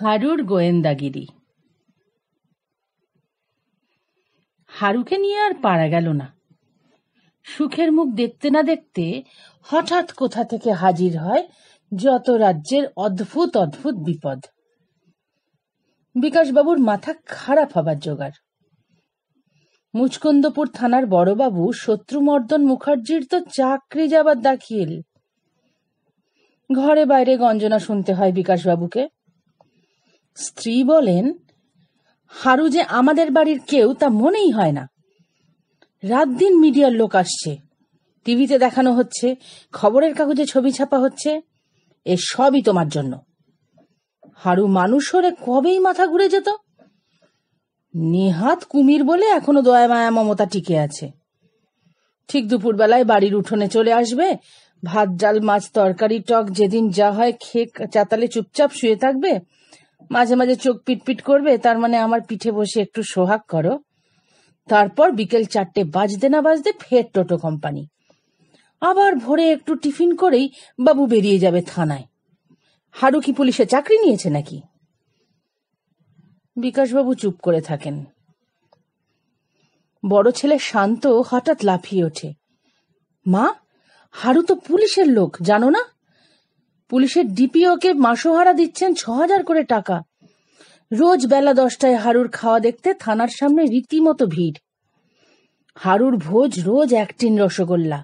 হারুর গোয়েন্দাগিরি হারুকে নিয়ে আর পারা গেল না সুখের মুখ দেখতে না দেখতে হঠাৎ কোথা থেকে হাজির হয় যত রাজ্যের অদ্ভুত অদ্ভুত বিপদ বিকাশবাবুর মাথা খারাপ হবার জোগাড় মুচকন্দপুর থানার বড়বাবু শত্রুমর্দন মুখার্জির তো চাকরি যাবার দাখিল ঘরে বাইরে গঞ্জনা শুনতে হয় বিকাশবাবুকে স্ত্রী বলেন হারু যে আমাদের বাড়ির কেউ তা মনেই হয় না রাত দিন মিডিয়ার লোক আসছে টিভিতে দেখানো হচ্ছে খবরের কাগজে ছবি ছাপা হচ্ছে এ সবই তোমার জন্য হারু মানুষ হলে কবেই মাথা ঘুরে যেত নেহাত কুমির বলে এখনো দয়া মায়া মমতা টিকে আছে ঠিক দুপুরবেলায় বাড়ির উঠোনে চলে আসবে ভাত ডাল মাছ তরকারি টক যেদিন যা হয় খেয়ে চাতালে চুপচাপ শুয়ে থাকবে মাঝে মাঝে চোখ পিটপিট করবে তার মানে আমার পিঠে বসে একটু সোহাগ করো তারপর বিকেল চারটে বাজতে না বাজতে ফের টোটো কোম্পানি আবার ভোরে একটু টিফিন করেই বাবু বেরিয়ে যাবে থানায় হারু কি পুলিশে চাকরি নিয়েছে নাকি বিকাশবাবু চুপ করে থাকেন বড় ছেলে শান্ত হঠাৎ লাফিয়ে ওঠে মা হারু তো পুলিশের লোক জানো না পুলিশের ডিপিওকে মাসোহারা দিচ্ছেন ছ হাজার করে টাকা রোজ বেলা দশটায় হারুর খাওয়া দেখতে থানার সামনে রীতিমতো ভিড় হারুর ভোজ রোজ একটিন রসগোল্লা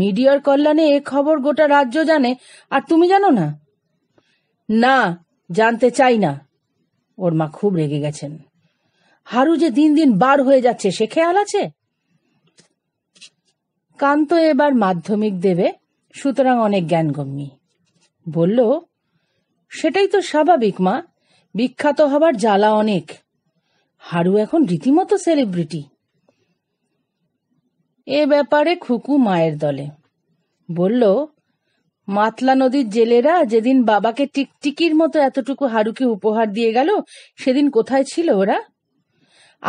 মিডিয়ার কল্যাণে এ খবর গোটা রাজ্য জানে আর তুমি জানো না না জানতে চাই না ওর মা খুব রেগে গেছেন হারু যে দিন দিন বার হয়ে যাচ্ছে সে খেয়াল আছে কান্ত এবার মাধ্যমিক দেবে সুতরাং অনেক জ্ঞানগম্যী বলল সেটাই তো স্বাভাবিক মা বিখ্যাত হবার জ্বালা অনেক হারু এখন রীতিমতো সেলিব্রিটি এ ব্যাপারে খুকু মায়ের দলে বলল মাতলা নদীর জেলেরা যেদিন বাবাকে টিকটিকির মতো এতটুকু হারুকে উপহার দিয়ে গেল সেদিন কোথায় ছিল ওরা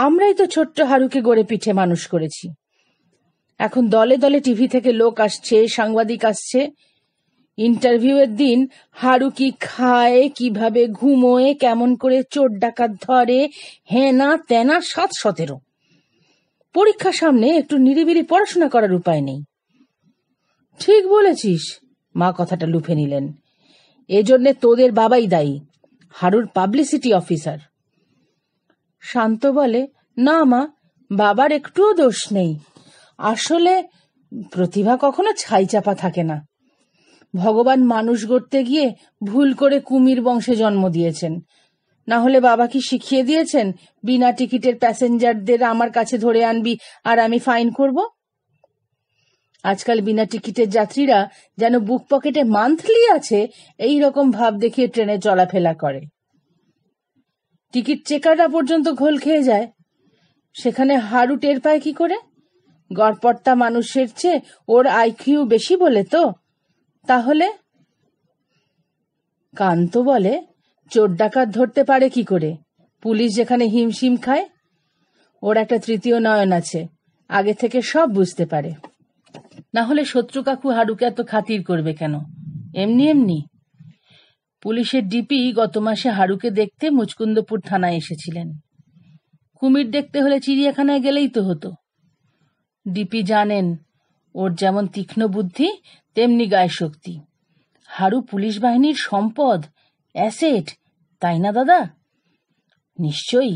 আমরাই তো ছোট্ট হারুকে গড়ে পিঠে মানুষ করেছি এখন দলে দলে টিভি থেকে লোক আসছে সাংবাদিক আসছে ইন্টারভিউয়ের দিন হারু কি খায় কিভাবে ঘুমোয় কেমন করে চোর ডাকাত ধরে হেনা তেনা সাত সতেরো পরীক্ষা সামনে একটু নিরিবিলি পড়াশোনা করার উপায় নেই ঠিক বলেছিস মা কথাটা লুফে নিলেন এজন্যে তোদের বাবাই দায়ী হারুর পাবলিসিটি অফিসার শান্ত বলে না মা বাবার একটুও দোষ নেই আসলে প্রতিভা কখনো ছাই চাপা থাকে না ভগবান মানুষ গড়তে গিয়ে ভুল করে কুমির বংশে জন্ম দিয়েছেন না হলে বাবা কি শিখিয়ে দিয়েছেন বিনা টিকিটের প্যাসেঞ্জারদের আমার কাছে ধরে আনবি আর আমি ফাইন করব আজকাল বিনা টিকিটের যাত্রীরা যেন বুক পকেটে মান্থলি আছে এই রকম ভাব দেখিয়ে ট্রেনে চলাফেরা করে টিকিট চেকাররা পর্যন্ত ঘোল খেয়ে যায় সেখানে হাড়ু টের পায় কি করে গড়পট্টা মানুষের চেয়ে ওর আইকিউ বেশি বলে তো তাহলে কান্ত বলে চোর ডাকাত ধরতে পারে কি করে পুলিশ যেখানে হিমশিম খায় ওর একটা তৃতীয় নয়ন আছে আগে থেকে সব বুঝতে পারে না হলে শত্রু কাকু হারুকে এত খাতির করবে কেন এমনি এমনি পুলিশের ডিপি গত মাসে হারুকে দেখতে মুচকুন্দপুর থানায় এসেছিলেন কুমির দেখতে হলে চিড়িয়াখানায় গেলেই তো হতো ডিপি জানেন ওর যেমন তীক্ষ্ণ বুদ্ধি তেমনি গায়ে শক্তি হারু পুলিশ বাহিনীর সম্পদ অ্যাসেট তাই না দাদা নিশ্চয়ই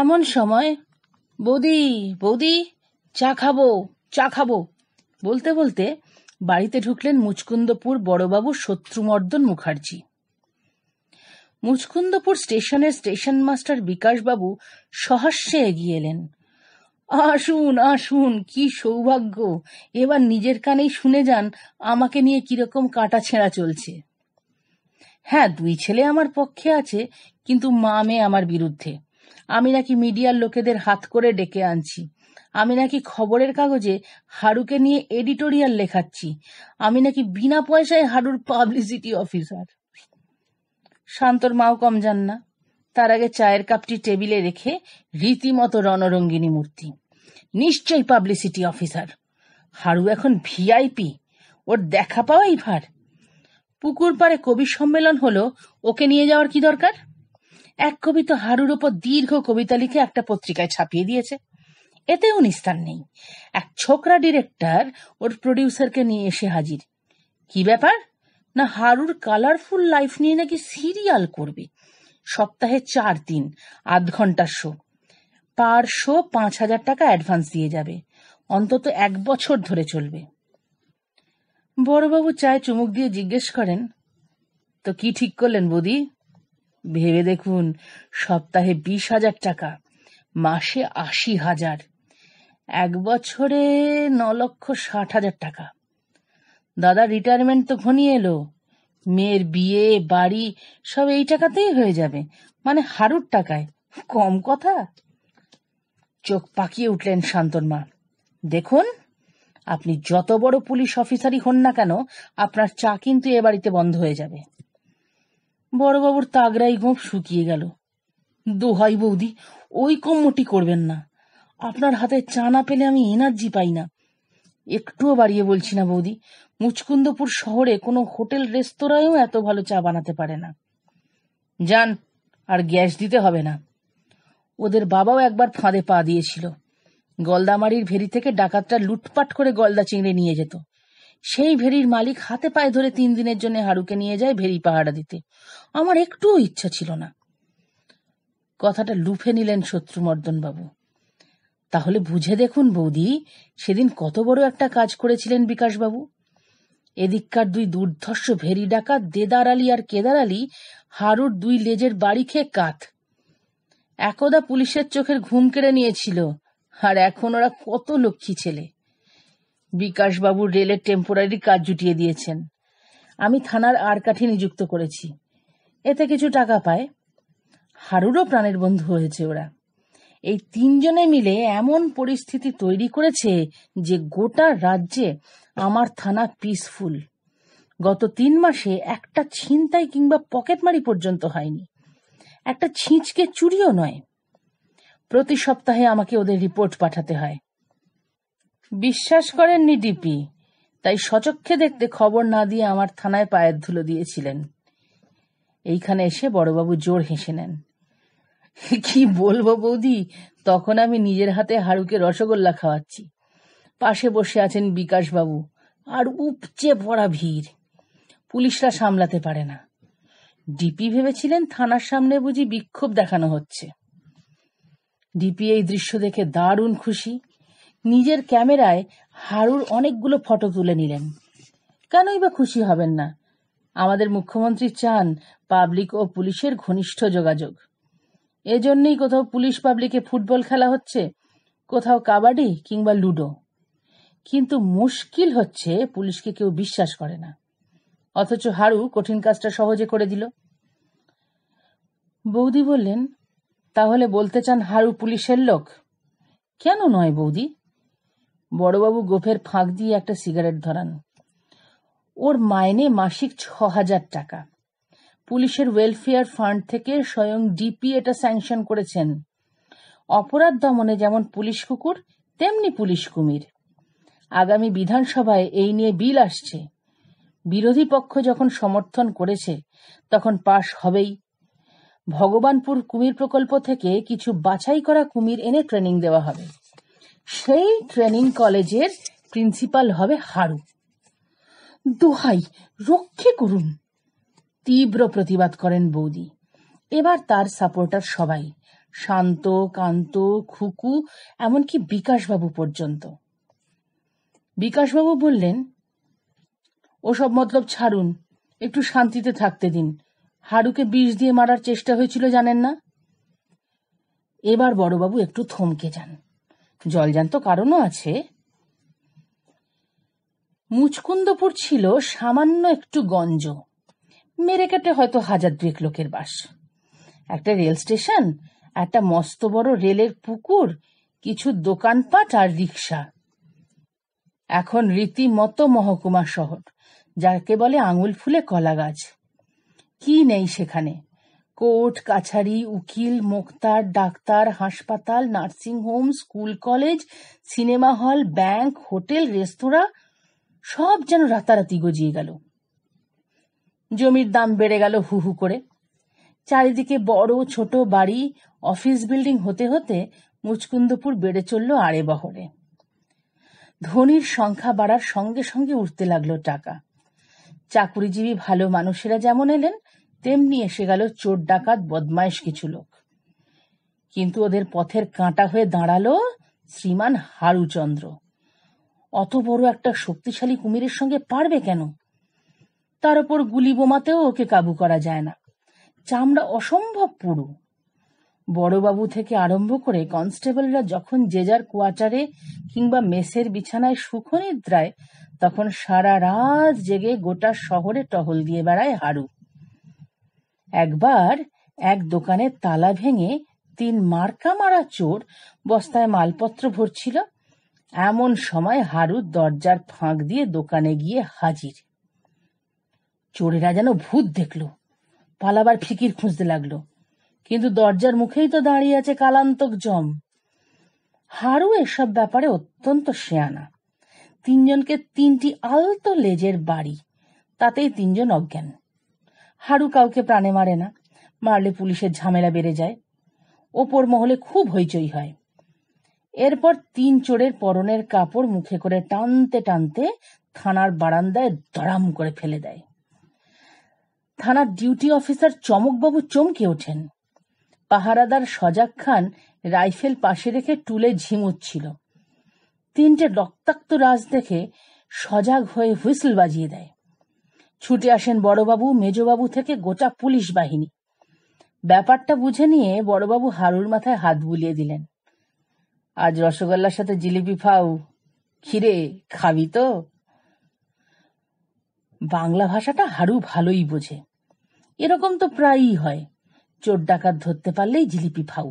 এমন সময় বৌদি বৌদি চা খাবো চা খাবো বলতে বলতে বাড়িতে ঢুকলেন মুচকুন্দপুর বড়বাবু শত্রুমর্দন মুখার্জি মুচকুন্দপুর স্টেশনের স্টেশন মাস্টার বিকাশবাবু সহাস্যে এগিয়ে এলেন আসুন আসুন কি সৌভাগ্য এবার নিজের কানেই শুনে যান আমাকে নিয়ে কিরকম কাটা ছেঁড়া চলছে হ্যাঁ দুই ছেলে আমার পক্ষে আছে কিন্তু মা মেয়ে আমার বিরুদ্ধে আমি নাকি মিডিয়ার লোকেদের হাত করে ডেকে আনছি আমি নাকি খবরের কাগজে হাড়ুকে নিয়ে এডিটোরিয়াল লেখাচ্ছি আমি নাকি বিনা পয়সায় হাড়ুর পাবলিসিটি অফিসার শান্তর মাও কম যান না তার আগে চায়ের কাপটি টেবিলে রেখে রীতিমতো রণরঙ্গিনী মূর্তি নিশ্চয়ই পাবলিসিটি অফিসার হারু এখন ভিআইপি ওর দেখা পাওয়াই ভার পুকুর পাড়ে কবি সম্মেলন হলো ওকে নিয়ে যাওয়ার কি দরকার এক কবি তো হারুর ওপর দীর্ঘ কবিতা লিখে একটা পত্রিকায় ছাপিয়ে দিয়েছে এতেও নিস্তার নেই এক ছোকরা ডিরেক্টর ওর প্রডিউসারকে নিয়ে এসে হাজির কি ব্যাপার না হারুর কালারফুল লাইফ নিয়ে নাকি সিরিয়াল করবে সপ্তাহে চার দিন আধ ঘন্টার শো পার শো পাঁচ হাজার টাকা অ্যাডভান্স দিয়ে যাবে অন্তত এক বছর ধরে চলবে বড়বাবু চায় চুমুক দিয়ে জিজ্ঞেস করেন তো কি ঠিক করলেন বৌদি ভেবে দেখুন সপ্তাহে বিশ হাজার টাকা মাসে আশি হাজার এক বছরে ন লক্ষ ষাট হাজার টাকা দাদা রিটায়ারমেন্ট তো ঘনিয়ে এলো মেয়ের বিয়ে বাড়ি সব এই টাকাতেই হয়ে যাবে মানে হারুর টাকায় কম কথা চোখ পাকিয়ে উঠলেন শান্তন মা দেখুন আপনি যত বড় পুলিশ অফিসারই হন না কেন আপনার চা কিন্তু এ বাড়িতে বন্ধ হয়ে যাবে বড়বাবুর তাগড়াই গোপ শুকিয়ে গেল দোহাই বৌদি ওই কম্মটি করবেন না আপনার হাতে চা না পেলে আমি এনার্জি পাই না একটুও বাড়িয়ে বলছি না বৌদি মুচকুন্দপুর শহরে কোনো হোটেল রেস্তোরাঁয়ও এত ভালো চা বানাতে পারে না যান আর গ্যাস দিতে হবে না ওদের বাবাও একবার ফাঁদে পা দিয়েছিল গলদামারির ভেরি থেকে ডাকাতটা লুটপাট করে গলদা চিংড়ি নিয়ে যেত সেই ভেরির মালিক হাতে পায়ে ধরে তিন দিনের জন্য হারুকে নিয়ে যায় ভেরি পাহাড়া দিতে আমার একটুও ইচ্ছা ছিল না কথাটা লুফে নিলেন শত্রুমর্দনবাবু তাহলে বুঝে দেখুন বৌদি সেদিন কত বড় একটা কাজ করেছিলেন বিকাশবাবু এদিককার দুই দুর্ধর্ষ ভেরি ডাকাত দেদার আলী আর কেদার আলী হারুর দুই লেজের বাড়ি খেয়ে কাত একদা পুলিশের চোখের ঘুম কেড়ে নিয়েছিল আর এখন ওরা কত লক্ষ্মী ছেলে বিকাশবাবু রেলের টেম্পোরারি কাজ জুটিয়ে দিয়েছেন আমি থানার আর কাঠি নিযুক্ত করেছি এতে কিছু টাকা পায় হারুরও প্রাণের বন্ধু হয়েছে ওরা এই তিনজনে মিলে এমন পরিস্থিতি তৈরি করেছে যে গোটা রাজ্যে আমার থানা পিসফুল গত তিন মাসে একটা ছিনতাই কিংবা পকেটমারি পর্যন্ত হয়নি একটা ছিঁচকে চুরিও নয় প্রতি সপ্তাহে আমাকে ওদের রিপোর্ট পাঠাতে হয় বিশ্বাস করেননি ডিপি তাই সচক্ষে দেখতে খবর না দিয়ে আমার থানায় পায়ের ধুলো দিয়েছিলেন এইখানে এসে বড়বাবু জোর হেসে নেন কি বলবো বৌদি তখন আমি নিজের হাতে হাড়ুকে রসগোল্লা খাওয়াচ্ছি পাশে বসে আছেন বিকাশবাবু আর উপচে পড়া ভিড় পুলিশরা সামলাতে পারে না ডিপি ভেবেছিলেন থানার সামনে বুঝি বিক্ষোভ দেখানো হচ্ছে ডিপি এই দৃশ্য দেখে দারুণ খুশি নিজের ক্যামেরায় হারুর অনেকগুলো ফটো তুলে নিলেন কেনই বা খুশি হবেন না আমাদের মুখ্যমন্ত্রী চান পাবলিক ও পুলিশের ঘনিষ্ঠ যোগাযোগ এজন্যই কোথাও পুলিশ পাবলিকে ফুটবল খেলা হচ্ছে কোথাও কাবাডি কিংবা লুডো কিন্তু মুশকিল হচ্ছে পুলিশকে কেউ বিশ্বাস করে না অথচ হারু কঠিন কাজটা সহজে করে দিল বৌদি বললেন তাহলে বলতে চান হারু পুলিশের লোক কেন নয় বৌদি বড়বাবু গোফের ফাঁক দিয়ে একটা সিগারেট ধরান ওর মাইনে মাসিক ছ হাজার টাকা পুলিশের ওয়েলফেয়ার ফান্ড থেকে স্বয়ং ডিপি এটা স্যাংশন করেছেন অপরাধ দমনে যেমন পুলিশ কুকুর তেমনি পুলিশ কুমির আগামী বিধানসভায় এই নিয়ে বিল আসছে বিরোধী পক্ষ যখন সমর্থন করেছে তখন পাশ হবেই ভগবানপুর কুমির প্রকল্প থেকে কিছু বাছাই করা কুমির এনে ট্রেনিং দেওয়া হবে সেই ট্রেনিং কলেজের প্রিন্সিপাল হবে হারু দোহাই রক্ষে করুন তীব্র প্রতিবাদ করেন বৌদি এবার তার সাপোর্টার সবাই শান্ত কান্ত খুকু এমনকি বিকাশবাবু পর্যন্ত বিকাশবাবু বললেন ওসব মতলব ছাড়ুন একটু শান্তিতে থাকতে দিন হাড়ুকে বিষ দিয়ে মারার চেষ্টা হয়েছিল জানেন না এবার বড়বাবু একটু থমকে যান তো কারণও আছে মুচকুন্দপুর ছিল সামান্য একটু গঞ্জ মেরে কেটে হয়তো হাজার দুয়েক লোকের বাস একটা রেল স্টেশন একটা মস্ত বড় রেলের পুকুর কিছু দোকানপাট আর রিক্সা এখন রীতিমতো মহকুমা শহর যাকে বলে আঙুল ফুলে কলা গাছ কি নেই সেখানে কোর্ট কাছারি উকিল মোক্তার ডাক্তার হাসপাতাল nursing home school college cinema hall bank hotel রেস্তোরাঁ সব যেন রাতারাতি গজিয়ে গেল জমির দাম বেড়ে গেল হু হু করে চারিদিকে বড় ছোট বাড়ি অফিস বিল্ডিং হতে হতে মুচকুন্দপুর বেড়ে চলল আড়ে বহরে ধনির সংখ্যা বাড়ার সঙ্গে সঙ্গে উঠতে লাগলো টাকা চাকুরিজীবী ভালো মানুষেরা যেমন এলেন তেমনি এসে গেল চোর ডাকাত বদমাইশ কিছু লোক কিন্তু ওদের পথের কাঁটা হয়ে দাঁড়ালো শ্রীমান হারুচন্দ্র অত বড় একটা শক্তিশালী কুমিরের সঙ্গে পারবে কেন তার উপর গুলি বোমাতেও ওকে কাবু করা যায় না চামড়া অসম্ভব পুরু বড়বাবু থেকে আরম্ভ করে কনস্টেবলরা যখন যে যার কোয়ার্টারে কিংবা মেসের বিছানায় সুখনিদ্রায় তখন সারা রাত জেগে গোটা শহরে টহল দিয়ে বেড়ায় হারু একবার এক দোকানে তালা ভেঙে তিন মার্কা মারা চোর বস্তায় মালপত্র ভরছিল এমন সময় হারু দরজার ফাঁক দিয়ে দোকানে গিয়ে হাজির চোরেরা যেন ভূত দেখল পালাবার ফিকির খুঁজতে লাগলো কিন্তু দরজার মুখেই তো দাঁড়িয়ে আছে কালান্তক জম হারু এসব ব্যাপারে অত্যন্ত শেয়ানা তিনজনকে তিনটি আলতো লেজের বাড়ি তাতেই তিনজন অজ্ঞান হারু কাউকে প্রাণে মারে না মারলে পুলিশের ঝামেলা বেড়ে যায় ওপর মহলে খুব হইচই হয় এরপর তিন চোরের পরনের কাপড় মুখে করে টানতে টানতে থানার বারান্দায় দড়াম করে ফেলে দেয় থানার ডিউটি অফিসার চমকবাবু চমকে ওঠেন পাহারাদার সজাগ খান রাইফেল পাশে রেখে টুলে ঝিমুচ্ছিল তিনটে রক্তাক্ত রাজ দেখে সজাগ হয়ে হুইসল বাজিয়ে দেয় ছুটে আসেন বড়বাবু মেজবাবু থেকে গোটা পুলিশ বাহিনী ব্যাপারটা বুঝে নিয়ে বড়বাবু হারুর মাথায় হাত বুলিয়ে দিলেন আজ রসগোল্লার সাথে জিলিপি ফাউ খিরে খাবি তো বাংলা ভাষাটা হারু ভালোই বোঝে এরকম তো প্রায়ই হয় চোর ডাকাত ধরতে পারলেই জিলিপি ফাউ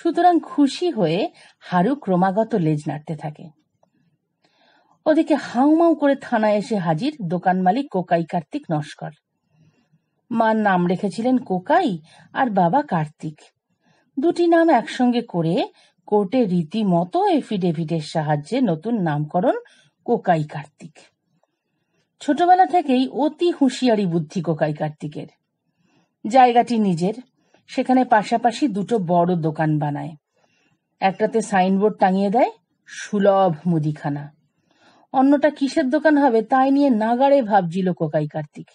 সুতরাং খুশি হয়ে হারু ক্রমাগত লেজ নাড়তে থাকে ওদিকে হাউমাউ করে থানায় এসে হাজির দোকান মালিক কোকাই কার্তিক নস্কর মার নাম রেখেছিলেন কোকাই আর বাবা কার্তিক দুটি নাম একসঙ্গে করে কোর্টে রীতিমতো এফিডেভিটের সাহায্যে নতুন নামকরণ কোকাই কার্তিক ছোটবেলা থেকেই অতি হুঁশিয়ারি বুদ্ধি কোকাই কার্তিকের জায়গাটি নিজের সেখানে পাশাপাশি দুটো বড় দোকান বানায় একটাতে সাইনবোর্ড টাঙিয়ে দেয় সুলভ মুদিখানা অন্যটা কিসের দোকান হবে তাই নিয়ে নাগাড়ে ভাবছিল কোকাই কার্তিক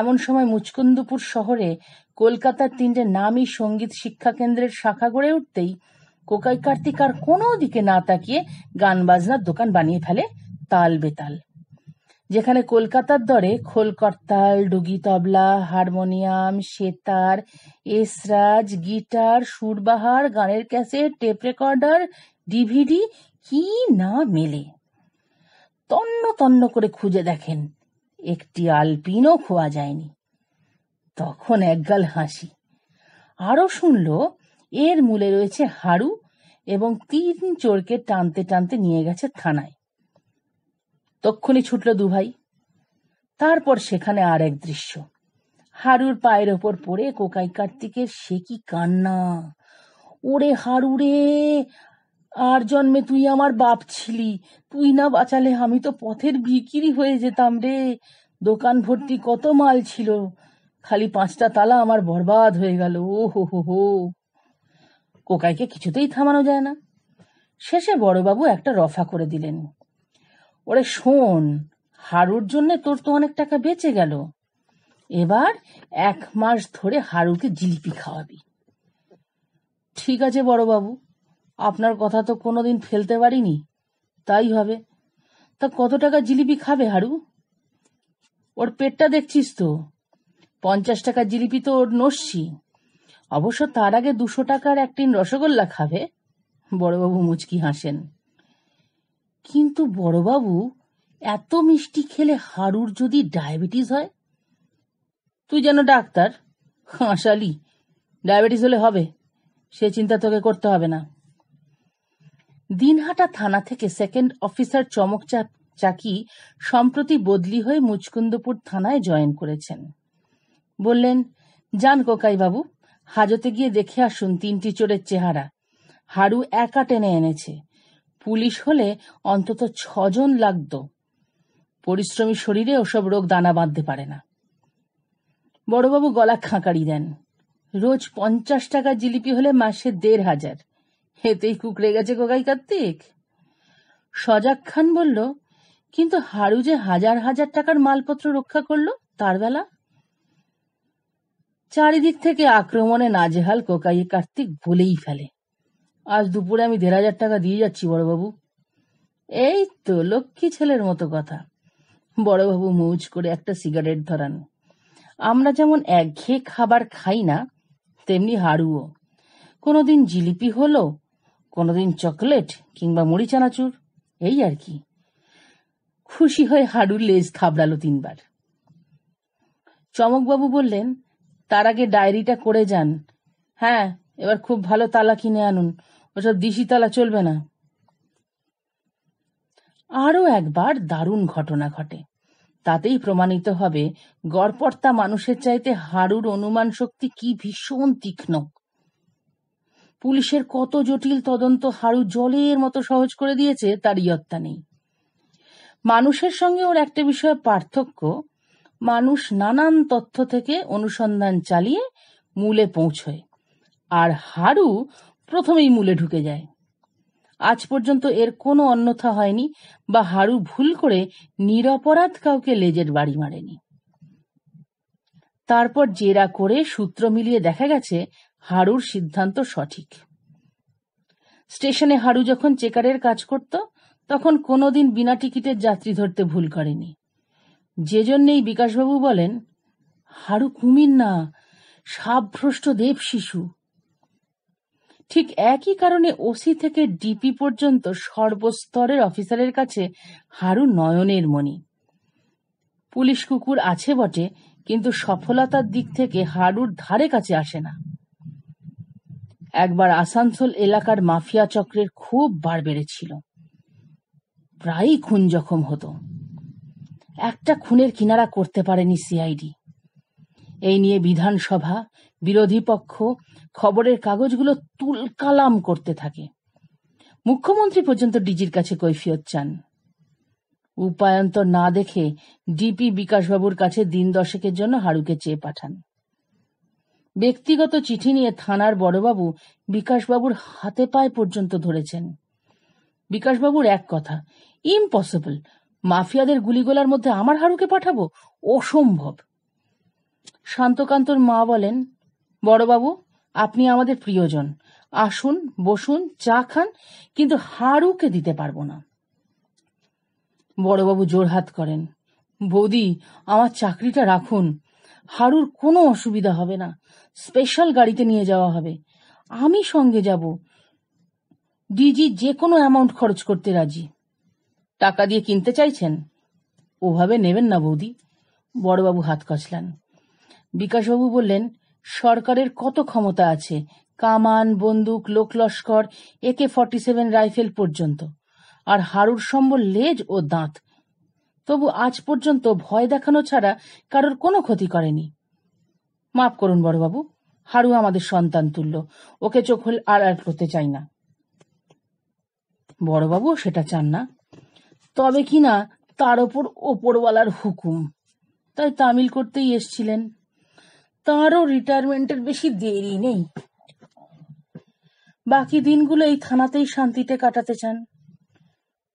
এমন সময় মুচকুন্দপুর শহরে কলকাতার তিনটে নামী সঙ্গীত শিক্ষা কেন্দ্রের শাখা গড়ে উঠতেই কোকাই কার্তিক আর কোনো দিকে না তাকিয়ে গান বাজনার দোকান বানিয়ে ফেলে তাল বেতাল যেখানে কলকাতার দরে খোল কর্তাল ডুগি তবলা হারমোনিয়াম সেতার এসরাজ গিটার সুরবাহার গানের ক্যাসেট টেপ রেকর্ডার ডিভিডি কি না মেলে তন্ন তন্ন করে খুঁজে দেখেন একটি আলপিনও খোয়া যায়নি তখন একগাল হাসি আরও শুনল এর মূলে রয়েছে হাড়ু এবং তিন চোরকে টানতে টানতে নিয়ে গেছে থানায় তক্ষণি ছুটল দুভাই তারপর সেখানে আর এক দৃশ্য হারুর পায়ের ওপর পড়ে কোকাই কার্তিকের সে কি কান্না ওরে হারুরে আর জন্মে তুই আমার বাপ ছিলি তুই না বাঁচালে আমি তো পথের বিক্রি হয়ে যেতাম রে দোকান ভর্তি কত মাল ছিল খালি পাঁচটা তালা আমার বরবাদ হয়ে গেল ও হো হো হো কোকাইকে কিছুতেই থামানো যায় না শেষে বড়বাবু একটা রফা করে দিলেন ওরে শোন হারুর জন্য তোর তো অনেক টাকা বেঁচে গেল এবার এক মাস ধরে হারুকে জিলিপি খাওয়াবি ঠিক আছে বড়বাবু আপনার কথা তো কোনোদিন ফেলতে পারিনি তাই হবে তা কত টাকা জিলিপি খাবে হারু ওর পেটটা দেখছিস তো পঞ্চাশ টাকা জিলিপি তো ওর নসছি অবশ্য তার আগে দুশো টাকার একটিন রসগোল্লা খাবে বড়বাবু মুচকি হাসেন কিন্তু বড়বাবু এত মিষ্টি খেলে হাড়ুর যদি ডায়াবেটিস হয় তুই যেন ডাক্তার হাসালি ডায়াবেটিস হলে হবে সে চিন্তা তোকে করতে হবে না দিনহাটা থানা থেকে সেকেন্ড অফিসার চমক চাকি সম্প্রতি বদলি হয়ে মুচকুন্দপুর থানায় জয়েন করেছেন বললেন যান বাবু হাজতে গিয়ে দেখে আসুন তিনটি চোরের চেহারা হাড়ু একা টেনে এনেছে পুলিশ হলে অন্তত ছজন লাগত পরিশ্রমী শরীরে ওসব রোগ দানা বাঁধতে পারে না বড়বাবু গলা খাঁকারি দেন রোজ পঞ্চাশ টাকা জিলিপি হলে মাসে দেড় হাজার এতেই কুকড়ে গেছে গোগাই কার্তিক সজাগ খান বলল কিন্তু হারু যে হাজার হাজার টাকার মালপত্র রক্ষা করলো তার বেলা চারিদিক থেকে আক্রমণে নাজেহাল কোকাই কার্তিক বলেই ফেলে আজ দুপুরে আমি দেড় হাজার টাকা দিয়ে যাচ্ছি বড়বাবু এই তো লক্ষ্মী ছেলের মতো কথা বড়বাবু মৌজ করে একটা সিগারেট ধরান আমরা যেমন একঘেয়ে খাবার খাই না তেমনি হাড়ুও কোনোদিন জিলিপি হলো কোনোদিন চকলেট কিংবা মুড়ি চানাচুর এই আর কি খুশি হয়ে হাড়ুর লেজ খাবড়ালো তিনবার চমকবাবু বললেন তার আগে ডায়েরিটা করে যান হ্যাঁ এবার খুব ভালো তালা কিনে আনুন ওসব দিশিতলা চলবে না আরও একবার দারুণ ঘটনা ঘটে তাতেই প্রমাণিত হবে গড়পর্তা মানুষের চাইতে হাড়ুর অনুমান শক্তি কি ভীষণ তীক্ষ্ণ পুলিশের কত জটিল তদন্ত হাড়ু জলের মতো সহজ করে দিয়েছে তার ইয়ত্তা নেই মানুষের সঙ্গে ওর একটা বিষয়ে পার্থক্য মানুষ নানান তথ্য থেকে অনুসন্ধান চালিয়ে মূলে পৌঁছয় আর হাড়ু প্রথমেই মূলে ঢুকে যায় আজ পর্যন্ত এর কোনো অন্যথা হয়নি বা হাড়ু ভুল করে নিরপরাধ কাউকে লেজের বাড়ি মারেনি তারপর জেরা করে সূত্র মিলিয়ে দেখা গেছে হাড়ুর সিদ্ধান্ত সঠিক স্টেশনে হাড়ু যখন চেকারের কাজ করত তখন কোনোদিন বিনা টিকিটের যাত্রী ধরতে ভুল করেনি যে জন্যেই বিকাশবাবু বলেন হাড়ু কুমির না সাবভ্রষ্ট দেব শিশু ঠিক একই কারণে ওসি থেকে ডিপি পর্যন্ত সর্বস্তরের অফিসারের কাছে হারু নয়নের মণি পুলিশ কুকুর আছে বটে কিন্তু সফলতার দিক থেকে হারুর ধারে কাছে আসে না একবার আসানসোল এলাকার মাফিয়া চক্রের খুব বার বেড়েছিল প্রায়ই খুন জখম হতো একটা খুনের কিনারা করতে পারেনি সিআইডি এই নিয়ে বিধানসভা বিরোধী পক্ষ খবরের কাগজগুলো তুলকালাম করতে থাকে মুখ্যমন্ত্রী পর্যন্ত ডিজির কাছে কৈফিয়ত চান উপায়ন্তর না দেখে ডিপি বিকাশবাবুর কাছে দিন দশেকের জন্য হাড়ুকে চেয়ে পাঠান ব্যক্তিগত চিঠি নিয়ে থানার বড়বাবু বিকাশবাবুর হাতে পায়ে পর্যন্ত ধরেছেন বিকাশবাবুর এক কথা ইম্পসিবল মাফিয়াদের গুলিগোলার মধ্যে আমার হাড়ুকে পাঠাবো অসম্ভব শান্তকান্তর মা বলেন বড়বাবু আপনি আমাদের প্রিয়জন আসুন বসুন চা খান কিন্তু হাড়ুকে দিতে পারবো না বড়বাবু জোরহাত করেন বৌদি আমার চাকরিটা রাখুন হারুর কোনো অসুবিধা হবে না স্পেশাল গাড়িতে নিয়ে যাওয়া হবে আমি সঙ্গে যাব ডিজি যে কোনো অ্যামাউন্ট খরচ করতে রাজি টাকা দিয়ে কিনতে চাইছেন ওভাবে নেবেন না বৌদি বড়বাবু হাত কচলেন বিকাশবাবু বললেন সরকারের কত ক্ষমতা আছে কামান বন্দুক লোকলস্কর একে ফর্টি সেভেন রাইফেল পর্যন্ত আর হারুর সম্বল লেজ ও দাঁত তবু আজ পর্যন্ত ভয় দেখানো ছাড়া কারোর কোনো ক্ষতি করেনি মাফ করুন বড়বাবু হারু আমাদের সন্তান তুল্য ওকে চোখ আর আর করতে চাই না বড়বাবু সেটা চান না তবে কি না তার ওপর ওপরওয়ালার হুকুম তাই তামিল করতেই এসছিলেন তাঁরও রিটায়ারমেন্টের বেশি দেরি নেই বাকি দিনগুলো এই থানাতেই শান্তিতে কাটাতে চান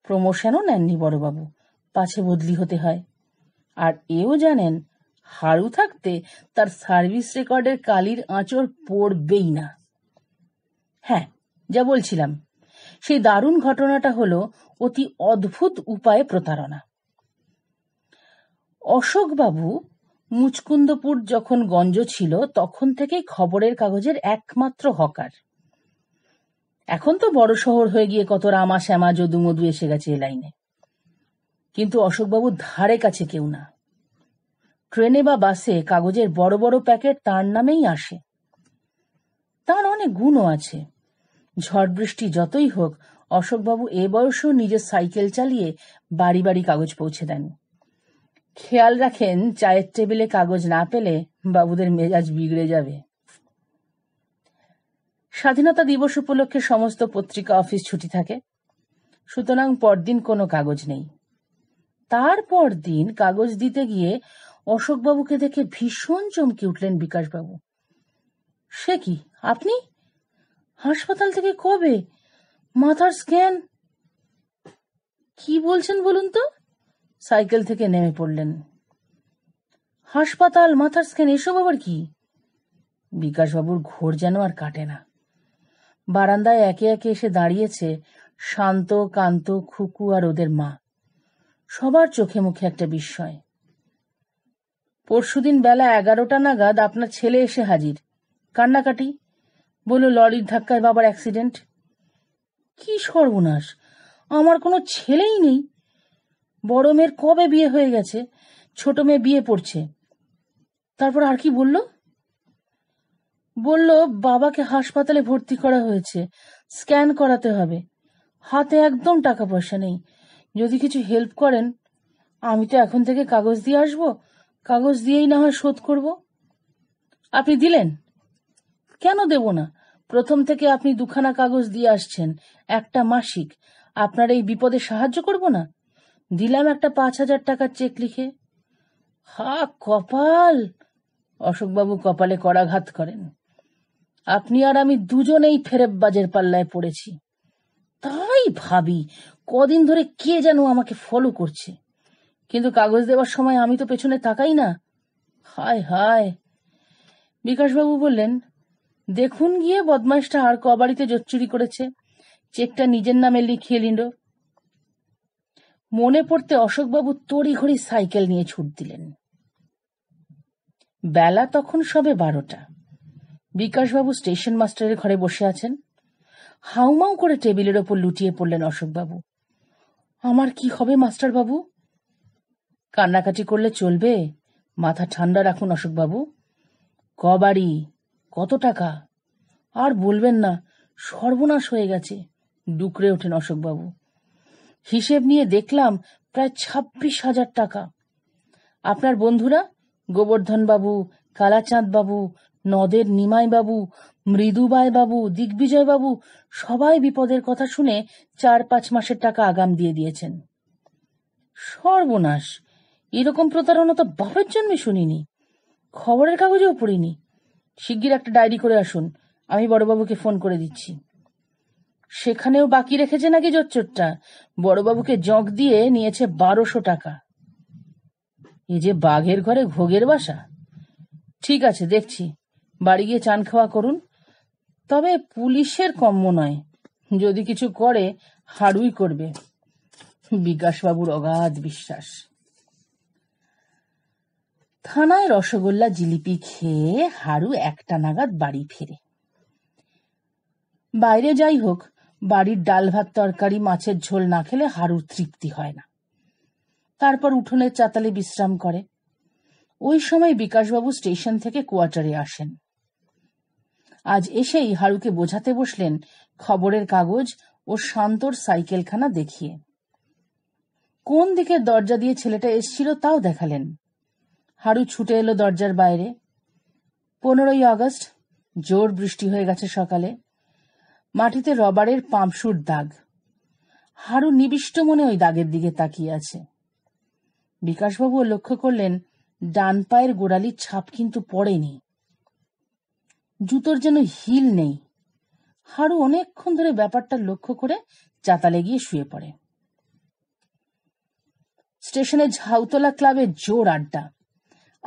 প্রমোশনও নেননি বড়বাবু পাছে বদলি হতে হয় আর এও জানেন হাড়ু থাকতে তার সার্ভিস রেকর্ডের কালির আঁচড় পড়বেই না হ্যাঁ যা বলছিলাম সেই দারুণ ঘটনাটা হলো অতি অদ্ভুত উপায়ে প্রতারণা অশোকবাবু মুচকুন্দপুর যখন গঞ্জ ছিল তখন থেকেই খবরের কাগজের একমাত্র হকার এখন তো বড় শহর হয়ে গিয়ে কত রামা শ্যামা যদু মধু এসে গেছে এ লাইনে কিন্তু অশোকবাবু ধারে কাছে কেউ না ট্রেনে বা বাসে কাগজের বড় বড় প্যাকেট তার নামেই আসে তার অনেক গুণও আছে ঝড় বৃষ্টি যতই হোক অশোকবাবু এ বয়সেও নিজের সাইকেল চালিয়ে বাড়ি বাড়ি কাগজ পৌঁছে দেন খেয়াল রাখেন চায়ের টেবিলে কাগজ না পেলে বাবুদের মেজাজ বিগড়ে যাবে স্বাধীনতা দিবস উপলক্ষে সমস্ত পত্রিকা অফিস ছুটি থাকে সুতরাং পরদিন কোনো কাগজ নেই তারপর দিন কাগজ দিতে গিয়ে অশোকবাবুকে দেখে ভীষণ চমকে উঠলেন বিকাশবাবু সে কি আপনি হাসপাতাল থেকে কবে মাথার স্ক্যান কি বলছেন বলুন তো সাইকেল থেকে নেমে পড়লেন হাসপাতাল মাথার স্ক্যান এসব আবার কি বিকাশবাবুর ঘোর যেন আর কাটে না বারান্দায় একে একে এসে দাঁড়িয়েছে শান্ত কান্ত খুকু আর ওদের মা সবার চোখে মুখে একটা বিস্ময় পরশুদিন বেলা এগারোটা নাগাদ আপনার ছেলে এসে হাজির কান্নাকাটি বলল লরির ধাক্কায় বাবার অ্যাক্সিডেন্ট কি সর্বনাশ আমার কোনো ছেলেই নেই বড় মেয়ের কবে বিয়ে হয়ে গেছে ছোট মেয়ে বিয়ে পড়ছে তারপর আর কি বলল বলল বাবাকে হাসপাতালে ভর্তি করা হয়েছে স্ক্যান করাতে হবে হাতে একদম টাকা পয়সা নেই যদি কিছু হেল্প করেন আমি তো এখন থেকে কাগজ দিয়ে আসব কাগজ দিয়েই না হয় শোধ করব আপনি দিলেন কেন দেব না প্রথম থেকে আপনি দুখানা কাগজ দিয়ে আসছেন একটা মাসিক আপনার এই বিপদে সাহায্য করব না দিলাম একটা পাঁচ হাজার টাকার চেক লিখে হা কপাল অশোকবাবু কপালে করাঘাত করেন আপনি আর আমি দুজনেই ফেরেববাজের পাল্লায় পড়েছি তাই ভাবি কদিন ধরে কে যেন আমাকে ফলো করছে কিন্তু কাগজ দেওয়ার সময় আমি তো পেছনে তাকাই না হায় হায় বিকাশবাবু বললেন দেখুন গিয়ে বদমাইশটা আর কবাড়িতে বাড়িতে জোচ্চুরি করেছে চেকটা নিজের নামে লিখিয়ে নিল মনে পড়তে অশোকবাবু তড়িঘড়ি সাইকেল নিয়ে ছুট দিলেন বেলা তখন সবে বারোটা বিকাশবাবু স্টেশন মাস্টারের ঘরে বসে আছেন হাউমাউ করে টেবিলের ওপর লুটিয়ে পড়লেন অশোকবাবু আমার কি হবে মাস্টারবাবু কান্নাকাটি করলে চলবে মাথা ঠান্ডা রাখুন অশোকবাবু কবাড়ি কত টাকা আর বলবেন না সর্বনাশ হয়ে গেছে ডুকরে ওঠেন অশোকবাবু হিসেব নিয়ে দেখলাম প্রায় ছাব্বিশ হাজার টাকা আপনার বন্ধুরা গোবর্ধনবাবু কালাচাঁদবাবু নদের নিমাইবাবু দিগ্বিজয় দিগ্বিজয়বাবু সবাই বিপদের কথা শুনে চার পাঁচ মাসের টাকা আগাম দিয়ে দিয়েছেন সর্বনাশ এরকম প্রতারণা তো বাপের জন্মে শুনিনি খবরের কাগজেও পড়িনি শিগগির একটা ডায়েরি করে আসুন আমি বড়বাবুকে ফোন করে দিচ্ছি সেখানেও বাকি রেখেছে নাকি জোচ্চরটা বড়বাবুকে জগ দিয়ে নিয়েছে বারোশো টাকা এ যে বাঘের ঘরে ঘোগের বাসা ঠিক আছে দেখছি বাড়ি গিয়ে চান খাওয়া করুন তবে পুলিশের কম্য নয় যদি কিছু করে হাড়ুই করবে বিকাশবাবুর অগাধ বিশ্বাস থানায় রসগোল্লা জিলিপি খেয়ে হাড়ু একটা নাগাদ বাড়ি ফেরে বাইরে যাই হোক বাড়ির ডাল ভাত তরকারি মাছের ঝোল না খেলে হারুর তৃপ্তি হয় না তারপর উঠোনের চাতালে বিশ্রাম করে ওই সময় বিকাশবাবু স্টেশন থেকে কোয়ার্টারে আসেন আজ এসেই হারুকে বোঝাতে বসলেন খবরের কাগজ ও শান্তর সাইকেলখানা দেখিয়ে কোন দিকে দরজা দিয়ে ছেলেটা এসছিল তাও দেখালেন হারু ছুটে এলো দরজার বাইরে পনেরোই আগস্ট জোর বৃষ্টি হয়ে গেছে সকালে মাটিতে রবারের পাম্পসুর দাগ হারু নিবিষ্ট মনে ওই দাগের দিকে তাকিয়ে আছে বিকাশবাবুও লক্ষ্য করলেন ডান পায়ের গোড়ালির ছাপ কিন্তু পড়েনি জুতোর যেন হিল নেই হারু অনেকক্ষণ ধরে ব্যাপারটা লক্ষ্য করে চাতালে গিয়ে শুয়ে পড়ে স্টেশনে ঝাউতলা ক্লাবে জোর আড্ডা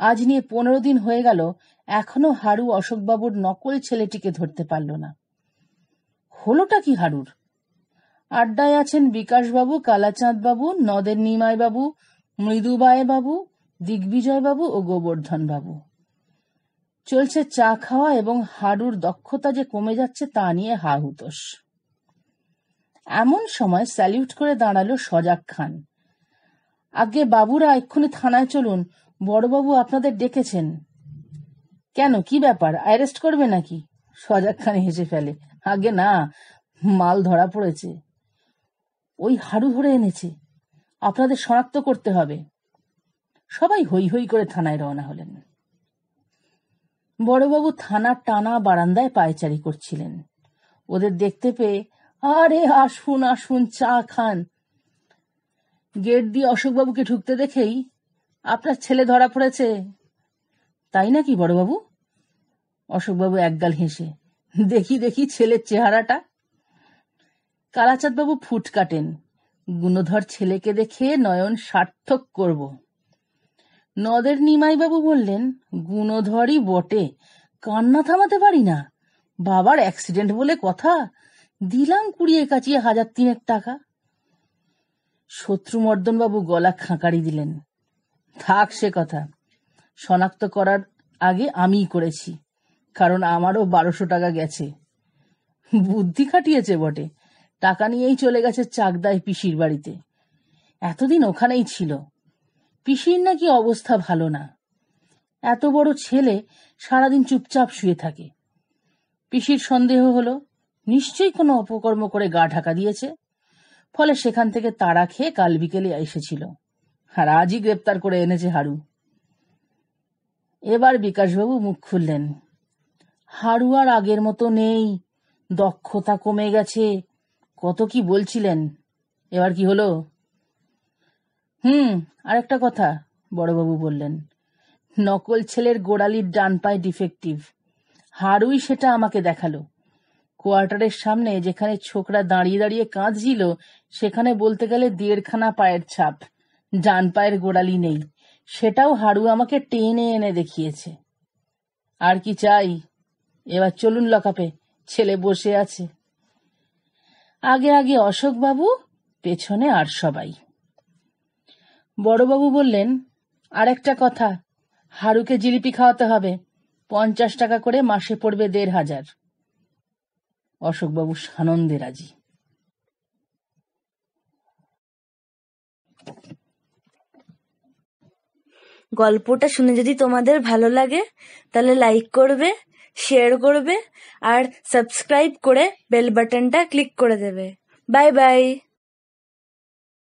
আজ নিয়ে পনেরো দিন হয়ে গেল এখনো হারু অশোকবাবুর নকল ছেলেটিকে ধরতে পারল না হলোটা কি হারুর আড্ডায় আছেন বিকাশবাবু কালাচাঁদবাবু নদের নিমাইবাবু মৃদুবায়বাবু দিগ্বিজয়বাবু ও গোবর্ধনবাবু চলছে চা খাওয়া এবং হারুর দক্ষতা যে কমে যাচ্ছে তা নিয়ে হাহুতোষ এমন সময় স্যালিউট করে দাঁড়ালো সজাগ খান আগে বাবুরা এক্ষুনি থানায় চলুন বড়বাবু আপনাদের ডেকেছেন কেন কি ব্যাপার অ্যারেস্ট করবে নাকি সজাগ খান হেসে ফেলে আগে না মাল ধরা পড়েছে ওই হাড়ু ধরে এনেছে আপনাদের শনাক্ত করতে হবে সবাই হই হই করে থানায় রওনা হলেন বড়বাবু থানার টানা বারান্দায় পায়চারি করছিলেন ওদের দেখতে পেয়ে আরে আসুন আসুন চা খান গেট দিয়ে অশোকবাবুকে ঢুকতে দেখেই আপনার ছেলে ধরা পড়েছে তাই নাকি বড়বাবু অশোকবাবু একগাল হেসে দেখি দেখি ছেলের চেহারাটা কালাচাঁদবাবু ফুট কাটেন গুণধর ছেলেকে দেখে নয়ন সার্থক করব নদের নিমাইবাবু বললেন গুণধরই বটে কান্না থামাতে পারি না বাবার অ্যাক্সিডেন্ট বলে কথা দিলাম কুড়িয়ে কাচিয়ে হাজার তিনেক টাকা শত্রুমর্দনবাবু গলা খাঁকারি দিলেন থাক সে কথা শনাক্ত করার আগে আমিই করেছি কারণ আমারও বারোশো টাকা গেছে বুদ্ধি খাটিয়েছে বটে টাকা নিয়েই চলে গেছে চাকদায় পিসির বাড়িতে এতদিন ওখানেই ছিল পিসির নাকি অবস্থা ভালো না এত বড় ছেলে সারাদিন চুপচাপ শুয়ে থাকে পিসির সন্দেহ হলো নিশ্চয়ই কোনো অপকর্ম করে গা ঢাকা দিয়েছে ফলে সেখান থেকে তাড়া খেয়ে কাল বিকেলে এসেছিল আর আজই গ্রেপ্তার করে এনেছে হারু এবার বিকাশবাবু মুখ খুললেন হাড়ুয়ার আগের মতো নেই দক্ষতা কমে গেছে কত কি বলছিলেন এবার কি হলো হুম আরেকটা কথা বড়বাবু বললেন নকল ছেলের গোড়ালির ডান পায়ে ডিফেক্টিভ হাড়ুই সেটা আমাকে দেখালো কোয়ার্টারের সামনে যেখানে ছোকরা দাঁড়িয়ে দাঁড়িয়ে কাঁদছিল সেখানে বলতে গেলে দেড়খানা পায়ের ছাপ ডান পায়ের গোড়ালি নেই সেটাও হাড়ু আমাকে টেনে এনে দেখিয়েছে আর কি চাই এবার চলুন লকাপে ছেলে বসে আছে আগে আগে অশোকবাবু পেছনে আর সবাই বড়বাবু বললেন আর একটা কথা হারুকে জিলিপি খাওয়াতে হবে পঞ্চাশ টাকা করে মাসে পড়বে দেড় হাজার অশোকবাবু সানন্দে রাজি গল্পটা শুনে যদি তোমাদের ভালো লাগে তাহলে লাইক করবে শেয়ার করবে আর সাবস্ক্রাইব করে বেল বাটনটা ক্লিক করে দেবে বাই বাই